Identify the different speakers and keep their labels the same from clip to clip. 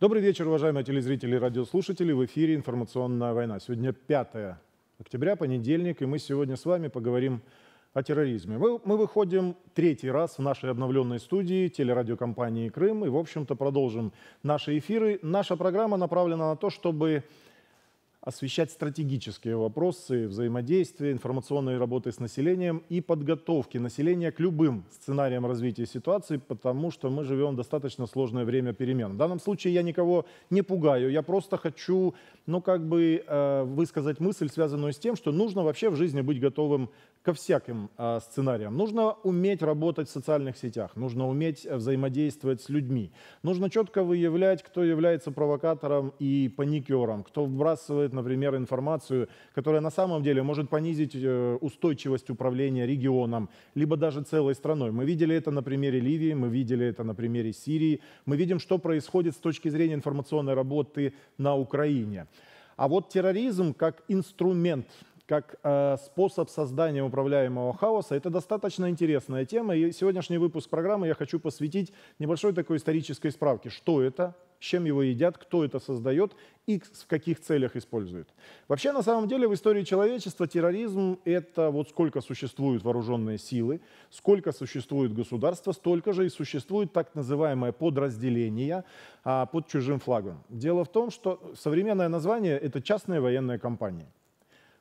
Speaker 1: Добрый вечер, уважаемые телезрители и радиослушатели. В эфире «Информационная война». Сегодня 5 октября, понедельник, и мы сегодня с вами поговорим о терроризме. Мы, мы выходим третий раз в нашей обновленной студии телерадиокомпании «Крым» и, в общем-то, продолжим наши эфиры. Наша программа направлена на то, чтобы освещать стратегические вопросы взаимодействия, информационной работы с населением и подготовки населения к любым сценариям развития ситуации, потому что мы живем в достаточно сложное время перемен. В данном случае я никого не пугаю, я просто хочу, ну, как бы э, высказать мысль, связанную с тем, что нужно вообще в жизни быть готовым ко всяким э, сценариям. Нужно уметь работать в социальных сетях, нужно уметь э, взаимодействовать с людьми, нужно четко выявлять, кто является провокатором и паникером, кто вбрасывает, например, информацию, которая на самом деле может понизить э, устойчивость управления регионом, либо даже целой страной. Мы видели это на примере Ливии, мы видели это на примере Сирии, мы видим, что происходит с точки зрения информационной работы на Украине. А вот терроризм как инструмент – как э, способ создания управляемого хаоса. Это достаточно интересная тема, и сегодняшний выпуск программы я хочу посвятить небольшой такой исторической справке. Что это, с чем его едят, кто это создает и в каких целях использует. Вообще, на самом деле, в истории человечества терроризм – это вот сколько существуют вооруженные силы, сколько существует государства, столько же и существует так называемое подразделение а, под чужим флагом. Дело в том, что современное название – это частные военные компании –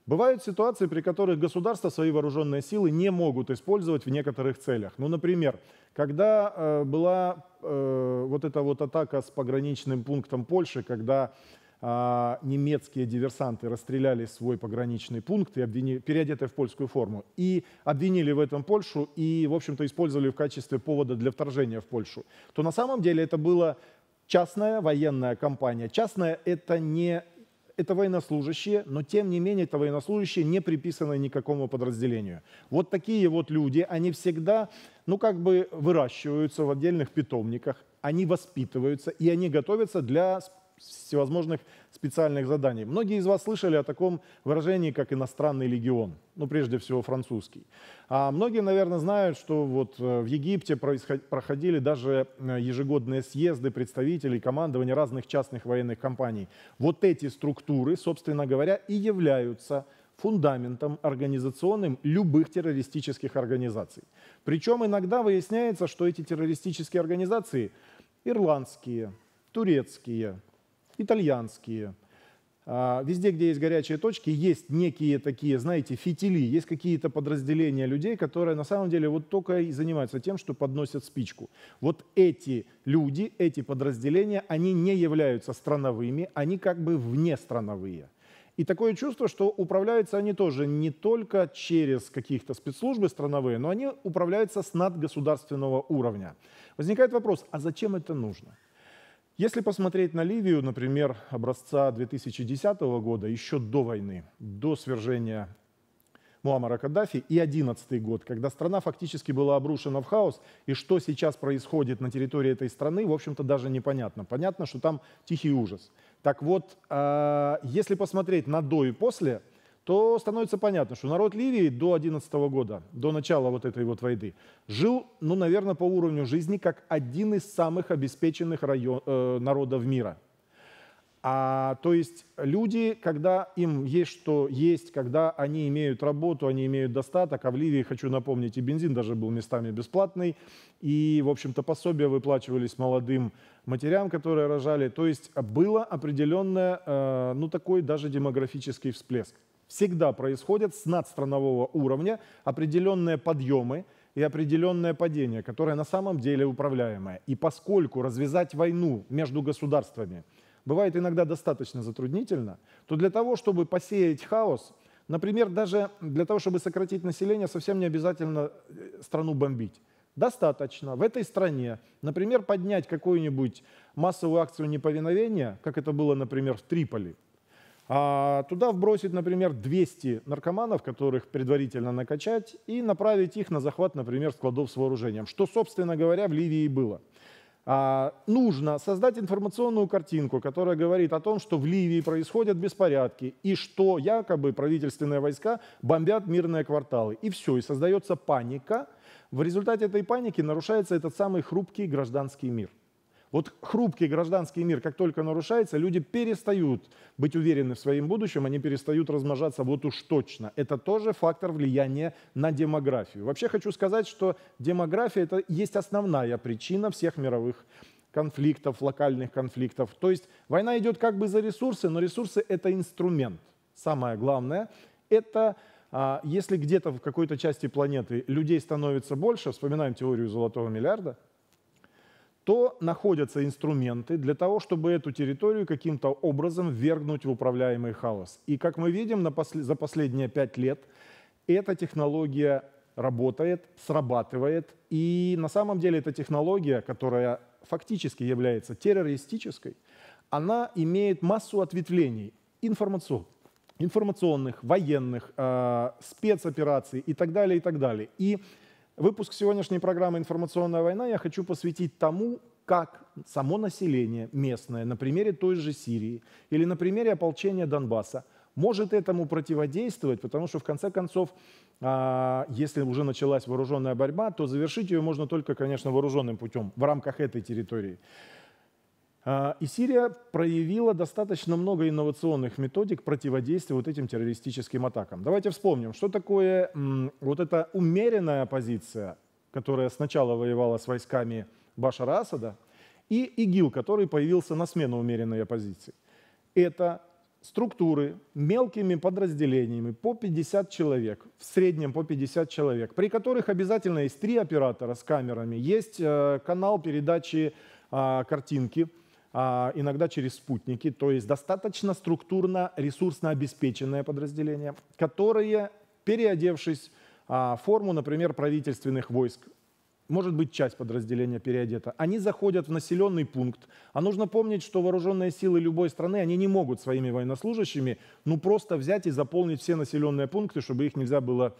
Speaker 1: Бывают ситуации, при которых государства свои вооруженные силы не могут использовать в некоторых целях. Ну, например, когда э, была э, вот эта вот атака с пограничным пунктом Польши, когда э, немецкие диверсанты расстреляли свой пограничный пункт и обвинили, переодетые в польскую форму, и обвинили в этом Польшу и, в общем-то, использовали в качестве повода для вторжения в Польшу, то на самом деле это было частная военная компания. Частная – это не это военнослужащие, но тем не менее это военнослужащие не приписаны никакому подразделению. Вот такие вот люди, они всегда, ну как бы выращиваются в отдельных питомниках, они воспитываются и они готовятся для всевозможных специальных заданий. Многие из вас слышали о таком выражении, как иностранный легион, ну, прежде всего, французский. А многие, наверное, знают, что вот э, в Египте проходили даже э, ежегодные съезды представителей командования разных частных военных компаний. Вот эти структуры, собственно говоря, и являются фундаментом организационным любых террористических организаций. Причем иногда выясняется, что эти террористические организации ирландские, турецкие, итальянские. А, везде, где есть горячие точки, есть некие такие, знаете, фитили, есть какие-то подразделения людей, которые на самом деле вот только и занимаются тем, что подносят спичку. Вот эти люди, эти подразделения, они не являются страновыми, они как бы внестрановые. И такое чувство, что управляются они тоже не только через каких-то спецслужбы страновые, но они управляются с надгосударственного уровня. Возникает вопрос, а зачем это нужно? Если посмотреть на Ливию, например, образца 2010 года, еще до войны, до свержения Муаммара Каддафи, и 2011 год, когда страна фактически была обрушена в хаос, и что сейчас происходит на территории этой страны, в общем-то, даже непонятно. Понятно, что там тихий ужас. Так вот, а, если посмотреть на до и после – то становится понятно, что народ Ливии до 11 года, до начала вот этой вот войны, жил, ну, наверное, по уровню жизни, как один из самых обеспеченных район, э, народов мира. А, то есть люди, когда им есть что есть, когда они имеют работу, они имеют достаток, а в Ливии, хочу напомнить, и бензин даже был местами бесплатный, и, в общем-то, пособия выплачивались молодым матерям, которые рожали. То есть было определенное, э, ну, такой даже демографический всплеск всегда происходят с надстранового уровня определенные подъемы и определенное падение, которое на самом деле управляемое. И поскольку развязать войну между государствами бывает иногда достаточно затруднительно, то для того, чтобы посеять хаос, например, даже для того, чтобы сократить население, совсем не обязательно э, страну бомбить достаточно в этой стране, например, поднять какую-нибудь массовую акцию неповиновения, как это было, например, в Триполи, а туда вбросить, например, 200 наркоманов, которых предварительно накачать, и направить их на захват, например, складов с вооружением, что, собственно говоря, в Ливии и было. А, нужно создать информационную картинку, которая говорит о том, что в Ливии происходят беспорядки, и что якобы правительственные войска бомбят мирные кварталы. И все, и создается паника. В результате этой паники нарушается этот самый хрупкий гражданский мир. Вот хрупкий гражданский мир, как только нарушается, люди перестают быть уверены в своем будущем, они перестают размножаться вот уж точно. Это тоже фактор влияния на демографию. Вообще хочу сказать, что демография – это есть основная причина всех мировых конфликтов, локальных конфликтов. То есть война идет как бы за ресурсы, но ресурсы – это инструмент. Самое главное – это а, если где-то в какой-то части планеты людей становится больше, вспоминаем теорию золотого миллиарда – то находятся инструменты для того, чтобы эту территорию каким-то образом ввергнуть в управляемый хаос. И как мы видим, на пос... за последние пять лет эта технология работает, срабатывает. И на самом деле эта технология, которая фактически является террористической, она имеет массу ответвлений информационных, информационных военных, э, спецопераций и так далее, и так далее. И Выпуск сегодняшней программы «Информационная война» я хочу посвятить тому, как само население местное на примере той же Сирии или на примере ополчения Донбасса может этому противодействовать, потому что в конце концов, а, если уже началась вооруженная борьба, то завершить ее можно только, конечно, вооруженным путем в рамках этой территории. А, и Сирия проявила достаточно много инновационных методик противодействия вот этим террористическим атакам. Давайте вспомним, что такое вот эта умеренная оппозиция, которая сначала воевала с войсками Башара Асада, и ИГИЛ, который появился на смену умеренной оппозиции. Это структуры мелкими подразделениями по 50 человек, в среднем по 50 человек, при которых обязательно есть три оператора с камерами, есть э, канал передачи а, картинки – а, иногда через спутники, то есть достаточно структурно ресурсно обеспеченное подразделение, которое переодевшись а, в форму, например, правительственных войск, может быть, часть подразделения переодета. Они заходят в населенный пункт. А нужно помнить, что вооруженные силы любой страны, они не могут своими военнослужащими ну просто взять и заполнить все населенные пункты, чтобы их нельзя было,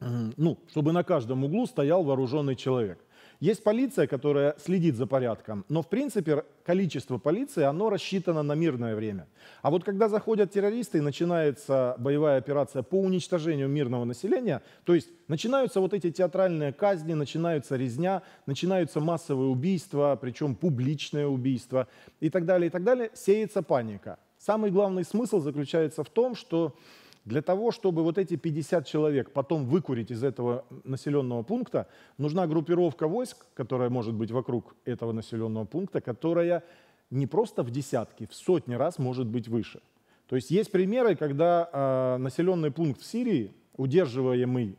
Speaker 1: ну, чтобы на каждом углу стоял вооруженный человек. Есть полиция, которая следит за порядком, но в принципе количество полиции, оно рассчитано на мирное время. А вот когда заходят террористы и начинается боевая операция по уничтожению мирного населения, то есть начинаются вот эти театральные казни, начинаются резня, начинаются массовые убийства, причем публичные убийства и так далее, и так далее, сеется паника. Самый главный смысл заключается в том, что для того, чтобы вот эти 50 человек потом выкурить из этого населенного пункта, нужна группировка войск, которая может быть вокруг этого населенного пункта, которая не просто в десятки, в сотни раз может быть выше. То есть есть примеры, когда э, населенный пункт в Сирии, удерживаемый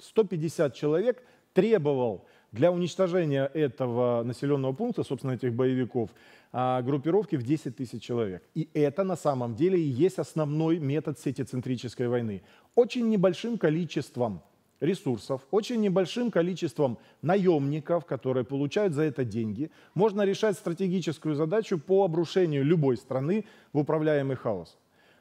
Speaker 1: 150 человек, требовал для уничтожения этого населенного пункта, собственно, этих боевиков, а, группировки в 10 тысяч человек. И это на самом деле и есть основной метод сетицентрической войны. Очень небольшим количеством ресурсов, очень небольшим количеством наемников, которые получают за это деньги, можно решать стратегическую задачу по обрушению любой страны в управляемый хаос.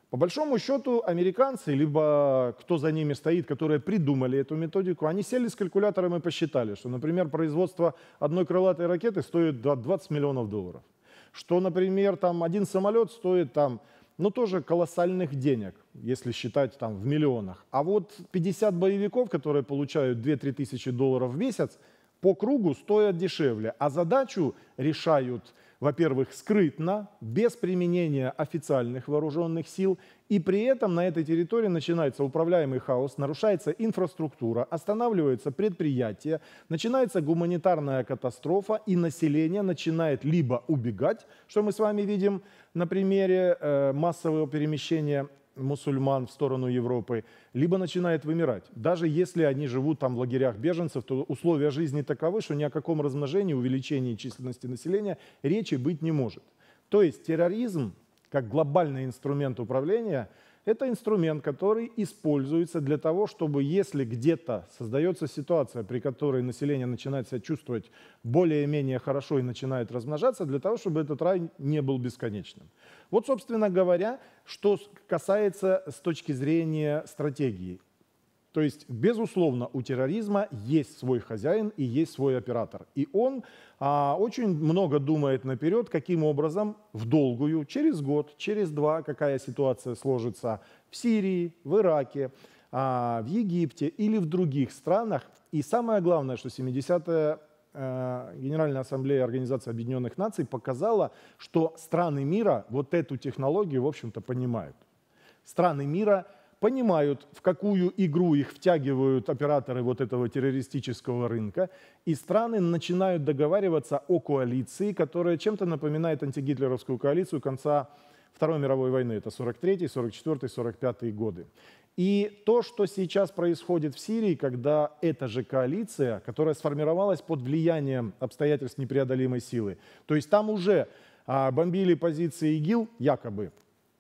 Speaker 1: По большому счету, американцы, либо кто за ними стоит, которые придумали эту методику, они сели с калькулятором и посчитали, что, например, производство одной крылатой ракеты стоит 20 миллионов долларов. Что, например, там один самолет стоит там, ну, тоже колоссальных денег, если считать там в миллионах. А вот 50 боевиков, которые получают 2-3 тысячи долларов в месяц, по кругу стоят дешевле, а задачу решают – во-первых, скрытно, без применения официальных вооруженных сил, и при этом на этой территории начинается управляемый хаос, нарушается инфраструктура, останавливаются предприятия, начинается гуманитарная катастрофа, и население начинает либо убегать, что мы с вами видим на примере э, массового перемещения мусульман в сторону Европы, либо начинает вымирать. Даже если они живут там в лагерях беженцев, то условия жизни таковы, что ни о каком размножении, увеличении численности населения речи быть не может. То есть терроризм, как глобальный инструмент управления – это инструмент, который используется для того, чтобы если где-то создается ситуация, при которой население начинает себя чувствовать более-менее хорошо и начинает размножаться, для того, чтобы этот рай не был бесконечным. Вот, собственно говоря, что касается с точки зрения стратегии. То есть, безусловно, у терроризма есть свой хозяин и есть свой оператор. И он а, очень много думает наперед, каким образом в долгую, через год, через два, какая ситуация сложится в Сирии, в Ираке, а, в Египте или в других странах. И самое главное, что 70-е э, Генеральная Ассамблея Организации Объединенных Наций показала, что страны мира вот эту технологию, в общем-то, понимают. Страны мира – понимают, в какую игру их втягивают операторы вот этого террористического рынка, и страны начинают договариваться о коалиции, которая чем-то напоминает антигитлеровскую коалицию конца Второй мировой войны, это 43, 44, 45 годы. И то, что сейчас происходит в Сирии, когда эта же коалиция, которая сформировалась под влиянием обстоятельств непреодолимой силы, то есть там уже а, бомбили позиции ИГИЛ, якобы,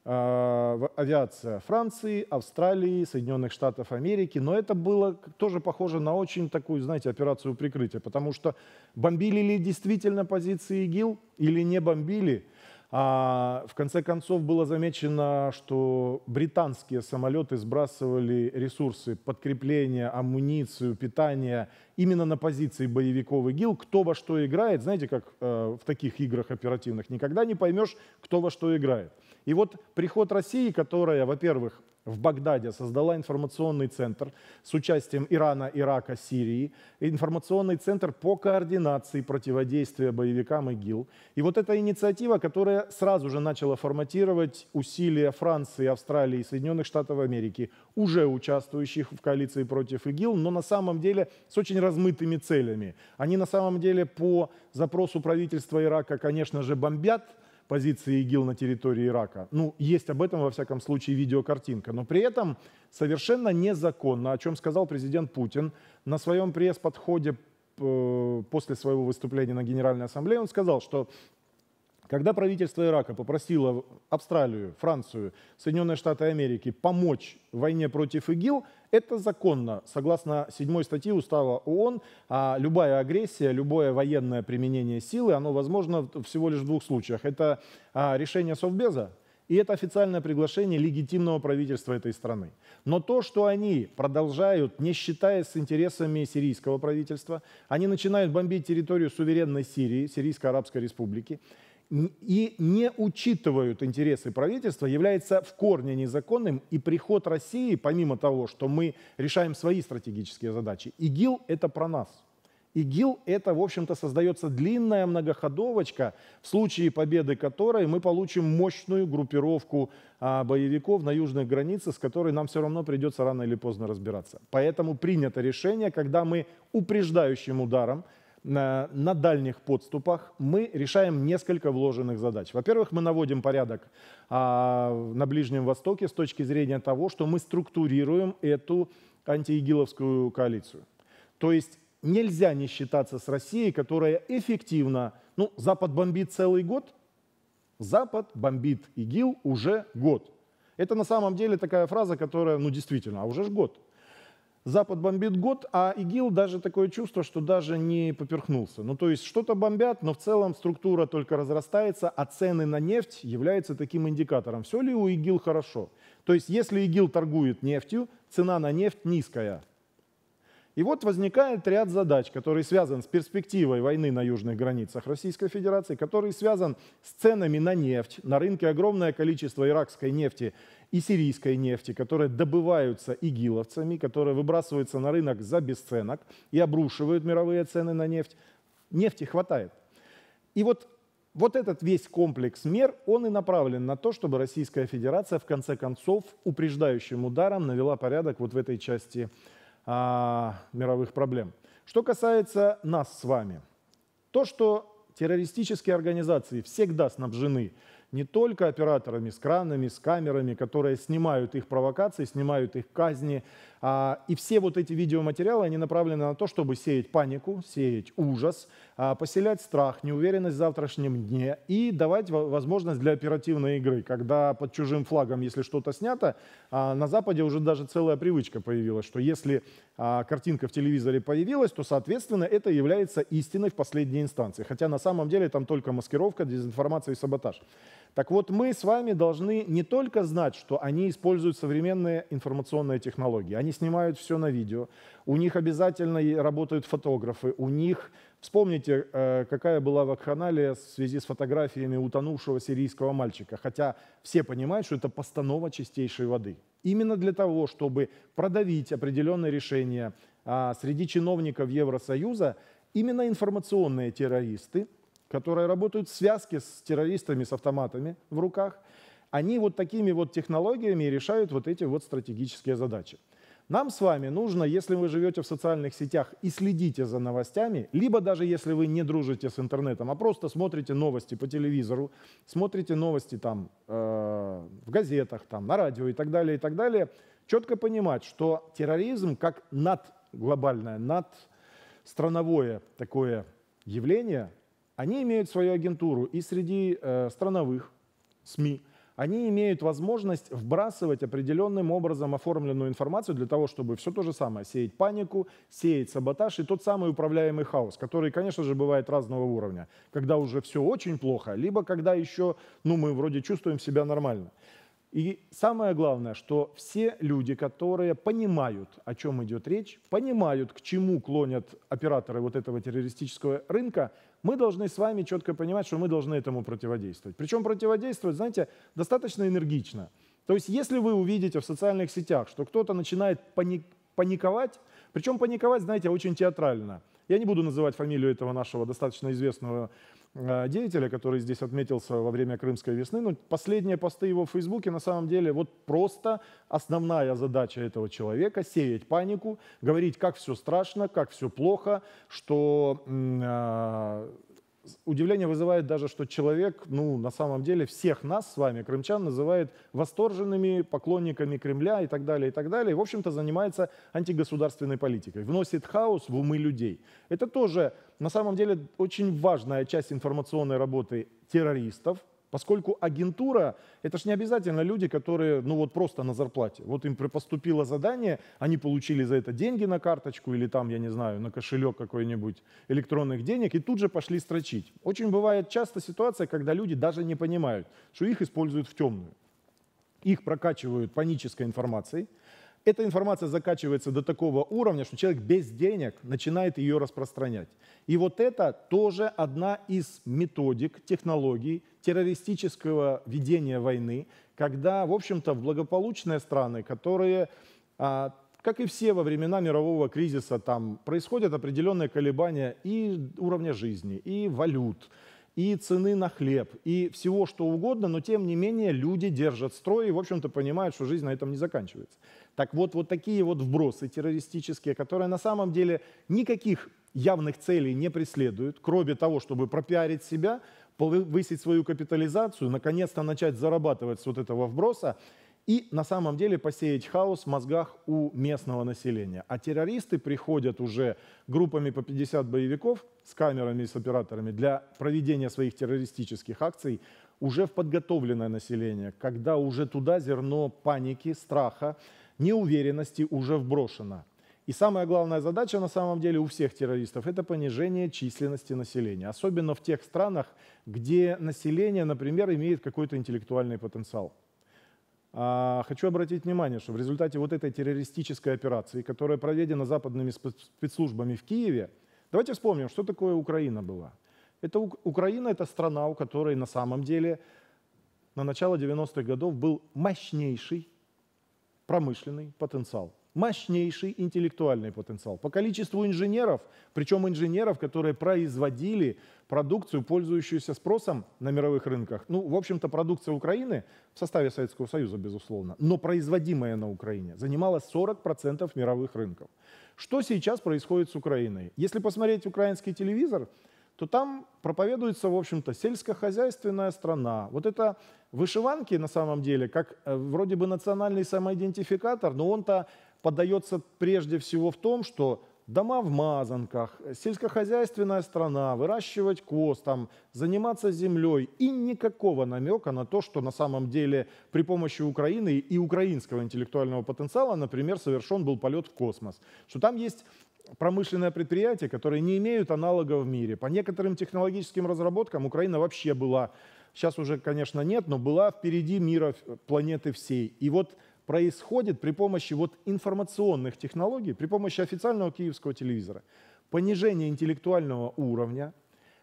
Speaker 1: Э, авиация Франции, Австралии, Соединенных Штатов Америки, но это было тоже похоже на очень такую, знаете, операцию прикрытия, потому что бомбили ли действительно позиции ИГИЛ или не бомбили, а в конце концов было замечено, что британские самолеты сбрасывали ресурсы, подкрепления, амуницию, питание именно на позиции боевиков ИГИЛ. Кто во что играет, знаете, как э, в таких играх оперативных, никогда не поймешь, кто во что играет. И вот приход России, которая, во-первых, в Багдаде создала информационный центр с участием Ирана, Ирака, Сирии, информационный центр по координации противодействия боевикам ИГИЛ. И вот эта инициатива, которая сразу же начала форматировать усилия Франции, Австралии и Соединенных Штатов Америки, уже участвующих в коалиции против ИГИЛ, но на самом деле с очень размытыми целями. Они на самом деле по запросу правительства Ирака, конечно же, бомбят – позиции ИГИЛ на территории Ирака. Ну, есть об этом, во всяком случае, видеокартинка. Но при этом совершенно незаконно, о чем сказал президент Путин на своем пресс-подходе э, после своего выступления на Генеральной Ассамблее, он сказал, что когда правительство Ирака попросило Австралию, Францию, Соединенные Штаты Америки помочь в войне против ИГИЛ, это законно. Согласно седьмой статье Устава ООН, а любая агрессия, любое военное применение силы, оно возможно всего лишь в двух случаях. Это а, решение Совбеза, и это официальное приглашение легитимного правительства этой страны. Но то, что они продолжают, не считаясь с интересами сирийского правительства, они начинают бомбить территорию суверенной Сирии, Сирийской Арабской Республики, и не учитывают интересы правительства, является в корне незаконным. И приход России, помимо того, что мы решаем свои стратегические задачи, ИГИЛ — это про нас. ИГИЛ — это, в общем-то, создается длинная многоходовочка, в случае победы которой мы получим мощную группировку а, боевиков на южных границах, с которой нам все равно придется рано или поздно разбираться. Поэтому принято решение, когда мы упреждающим ударом на, дальних подступах мы решаем несколько вложенных задач. Во-первых, мы наводим порядок а, на Ближнем Востоке с точки зрения того, что мы структурируем эту антиигиловскую коалицию. То есть нельзя не считаться с Россией, которая эффективно, ну, Запад бомбит целый год, Запад бомбит ИГИЛ уже год. Это на самом деле такая фраза, которая, ну, действительно, а уже ж год – Запад бомбит год, а ИГИЛ даже такое чувство, что даже не поперхнулся. Ну, то есть что-то бомбят, но в целом структура только разрастается, а цены на нефть являются таким индикатором. Все ли у ИГИЛ хорошо? То есть если ИГИЛ торгует нефтью, цена на нефть низкая. И вот возникает ряд задач, который связан с перспективой войны на южных границах Российской Федерации, который связан с ценами на нефть. На рынке огромное количество иракской нефти и сирийской нефти, которые добываются игиловцами, которые выбрасываются на рынок за бесценок и обрушивают мировые цены на нефть. Нефти хватает. И вот, вот этот весь комплекс мер, он и направлен на то, чтобы Российская Федерация в конце концов упреждающим ударом навела порядок вот в этой части а, мировых проблем. Что касается нас с вами, то, что террористические организации всегда снабжены не только операторами с кранами, с камерами, которые снимают их провокации, снимают их казни, а, и все вот эти видеоматериалы, они направлены на то, чтобы сеять панику, сеять ужас, а, поселять страх, неуверенность в завтрашнем дне и давать возможность для оперативной игры, когда под чужим флагом, если что-то снято, а, на Западе уже даже целая привычка появилась, что если картинка в телевизоре появилась, то, соответственно, это является истиной в последней инстанции. Хотя на самом деле там только маскировка, дезинформация и саботаж. Так вот, мы с вами должны не только знать, что они используют современные информационные технологии, они снимают все на видео. У них обязательно работают фотографы. У них... Вспомните, э, какая была вакханалия в связи с фотографиями утонувшего сирийского мальчика. Хотя все понимают, что это постанова чистейшей воды. Именно для того, чтобы продавить определенные решения а, среди чиновников Евросоюза, именно информационные террористы, которые работают в связке с террористами с автоматами в руках, они вот такими вот технологиями решают вот эти вот стратегические задачи. Нам с вами нужно, если вы живете в социальных сетях и следите за новостями, либо даже если вы не дружите с интернетом, а просто смотрите новости по телевизору, смотрите новости там э, в газетах, там на радио и так далее, и так далее, четко понимать, что терроризм как надглобальное, надстрановое такое явление, они имеют свою агентуру и среди э, страновых СМИ – они имеют возможность вбрасывать определенным образом оформленную информацию для того, чтобы все то же самое, сеять панику, сеять саботаж и тот самый управляемый хаос, который, конечно же, бывает разного уровня, когда уже все очень плохо, либо когда еще, ну, мы вроде чувствуем себя нормально. И самое главное, что все люди, которые понимают, о чем идет речь, понимают, к чему клонят операторы вот этого террористического рынка, мы должны с вами четко понимать, что мы должны этому противодействовать. Причем противодействовать, знаете, достаточно энергично. То есть если вы увидите в социальных сетях, что кто-то начинает пани паниковать, причем паниковать, знаете, очень театрально. Я не буду называть фамилию этого нашего достаточно известного Э, деятеля, который здесь отметился во время Крымской весны. но ну, последние посты его в Фейсбуке, на самом деле, вот просто основная задача этого человека – сеять панику, говорить, как все страшно, как все плохо, что э, Удивление вызывает даже, что человек, ну, на самом деле, всех нас с вами, крымчан, называет восторженными поклонниками Кремля и так далее, и так далее. в общем-то, занимается антигосударственной политикой, вносит хаос в умы людей. Это тоже, на самом деле, очень важная часть информационной работы террористов, Поскольку агентура, это же не обязательно люди, которые, ну вот просто на зарплате. Вот им поступило задание, они получили за это деньги на карточку или там, я не знаю, на кошелек какой-нибудь электронных денег и тут же пошли строчить. Очень бывает часто ситуация, когда люди даже не понимают, что их используют в темную. Их прокачивают панической информацией – эта информация закачивается до такого уровня, что человек без денег начинает ее распространять. И вот это тоже одна из методик, технологий террористического ведения войны, когда, в общем-то, в благополучные страны, которые а, как и все во времена мирового кризиса, там происходят определенные колебания и уровня жизни, и валют, и цены на хлеб, и всего что угодно, но тем не менее люди держат строй и, в общем-то, понимают, что жизнь на этом не заканчивается. Так вот, вот такие вот вбросы террористические, которые на самом деле никаких явных целей не преследуют, кроме того, чтобы пропиарить себя, повысить свою капитализацию, наконец-то начать зарабатывать с вот этого вброса и на самом деле посеять хаос в мозгах у местного населения. А террористы приходят уже группами по 50 боевиков с камерами и с операторами для проведения своих террористических акций уже в подготовленное население, когда уже туда зерно паники, страха, неуверенности уже вброшена. И самая главная задача на самом деле у всех террористов – это понижение численности населения. Особенно в тех странах, где население, например, имеет какой-то интеллектуальный потенциал. А, хочу обратить внимание, что в результате вот этой террористической операции, которая проведена западными спецслужбами в Киеве, давайте вспомним, что такое Украина была. Это, Украина – это страна, у которой на самом деле на начало 90-х годов был мощнейший промышленный потенциал, мощнейший интеллектуальный потенциал. По количеству инженеров, причем инженеров, которые производили продукцию, пользующуюся спросом на мировых рынках. Ну, в общем-то, продукция Украины в составе Советского Союза, безусловно, но производимая на Украине, занимала 40% мировых рынков. Что сейчас происходит с Украиной? Если посмотреть украинский телевизор, то там проповедуется, в общем-то, сельскохозяйственная страна. Вот это вышиванки, на самом деле, как э, вроде бы национальный самоидентификатор, но он-то подается прежде всего в том, что дома в мазанках, сельскохозяйственная страна, выращивать коз, там, заниматься землей. И никакого намека на то, что на самом деле при помощи Украины и украинского интеллектуального потенциала, например, совершен был полет в космос. Что там есть промышленное предприятие, которое не имеют аналога в мире. По некоторым технологическим разработкам Украина вообще была, сейчас уже, конечно, нет, но была впереди мира планеты всей. И вот происходит при помощи вот информационных технологий, при помощи официального киевского телевизора, понижение интеллектуального уровня,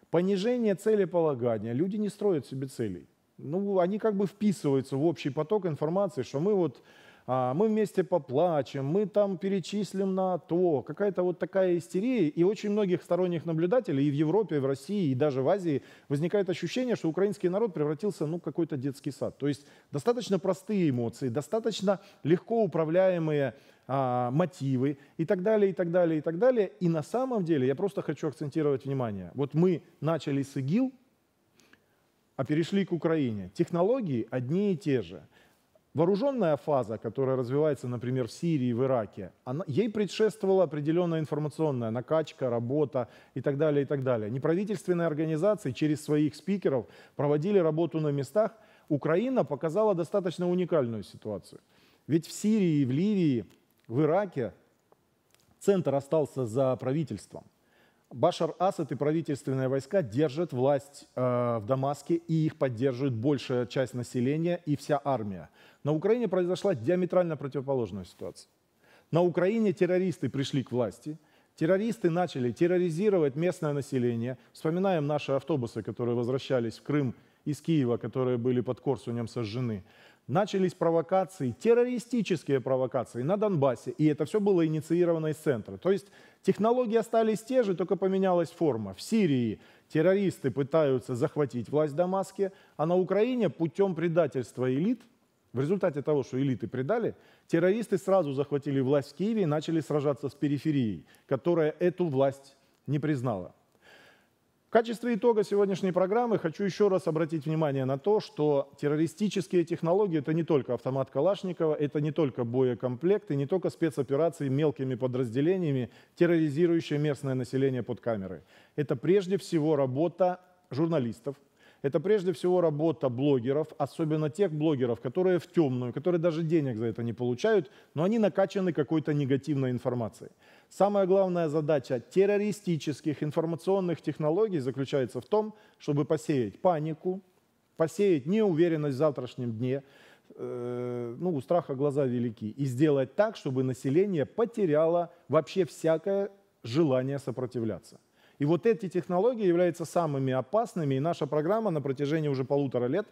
Speaker 1: понижение целеполагания. Люди не строят себе целей. Ну, они как бы вписываются в общий поток информации, что мы вот а, мы вместе поплачем, мы там перечислим на то. Какая-то вот такая истерия. И очень многих сторонних наблюдателей и в Европе, и в России, и даже в Азии возникает ощущение, что украинский народ превратился ну, в какой-то детский сад. То есть достаточно простые эмоции, достаточно легко управляемые а, мотивы и так далее, и так далее, и так далее. И на самом деле я просто хочу акцентировать внимание. Вот мы начали с ИГИЛ, а перешли к Украине. Технологии одни и те же. Вооруженная фаза, которая развивается, например, в Сирии, в Ираке, она, ей предшествовала определенная информационная накачка, работа и так далее, и так далее. Неправительственные организации через своих спикеров проводили работу на местах. Украина показала достаточно уникальную ситуацию. Ведь в Сирии, в Ливии, в Ираке центр остался за правительством. Башар Асад и правительственные войска держат власть э, в Дамаске, и их поддерживает большая часть населения и вся армия. На Украине произошла диаметрально противоположная ситуация. На Украине террористы пришли к власти, террористы начали терроризировать местное население. Вспоминаем наши автобусы, которые возвращались в Крым из Киева, которые были под Корсунем сожжены начались провокации, террористические провокации на Донбассе, и это все было инициировано из центра. То есть технологии остались те же, только поменялась форма. В Сирии террористы пытаются захватить власть в Дамаске, а на Украине путем предательства элит, в результате того, что элиты предали, террористы сразу захватили власть в Киеве и начали сражаться с периферией, которая эту власть не признала качестве итога сегодняшней программы хочу еще раз обратить внимание на то, что террористические технологии – это не только автомат Калашникова, это не только боекомплекты, не только спецоперации мелкими подразделениями, терроризирующие местное население под камеры. Это прежде всего работа журналистов, это прежде всего работа блогеров, особенно тех блогеров, которые в темную, которые даже денег за это не получают, но они накачаны какой-то негативной информацией. Самая главная задача террористических информационных технологий заключается в том, чтобы посеять панику, посеять неуверенность в завтрашнем дне, э, ну, у страха глаза велики, и сделать так, чтобы население потеряло вообще всякое желание сопротивляться. И вот эти технологии являются самыми опасными, и наша программа на протяжении уже полутора лет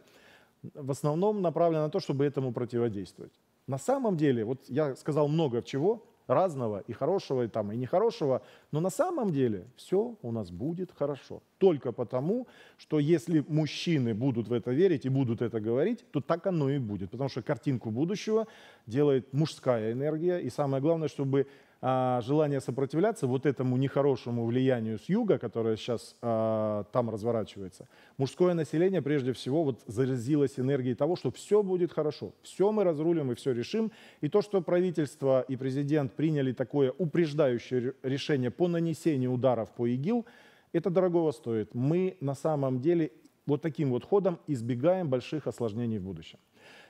Speaker 1: в основном направлена на то, чтобы этому противодействовать. На самом деле, вот я сказал много чего, разного, и хорошего, и, там, и нехорошего. Но на самом деле все у нас будет хорошо. Только потому, что если мужчины будут в это верить и будут это говорить, то так оно и будет. Потому что картинку будущего делает мужская энергия. И самое главное, чтобы а, желание сопротивляться вот этому нехорошему влиянию с юга, которое сейчас а, там разворачивается, мужское население прежде всего вот заразилось энергией того, что все будет хорошо, все мы разрулим и все решим. И то, что правительство и президент приняли такое упреждающее решение по нанесению ударов по ИГИЛ, это дорогого стоит. Мы на самом деле вот таким вот ходом избегаем больших осложнений в будущем.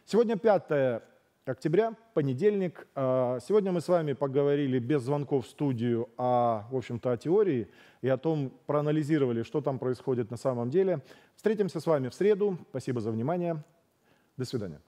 Speaker 1: Сегодня пятое октября, понедельник. А, сегодня мы с вами поговорили без звонков в студию о, в общем-то, о теории и о том, проанализировали, что там происходит на самом деле. Встретимся с вами в среду. Спасибо за внимание. До свидания.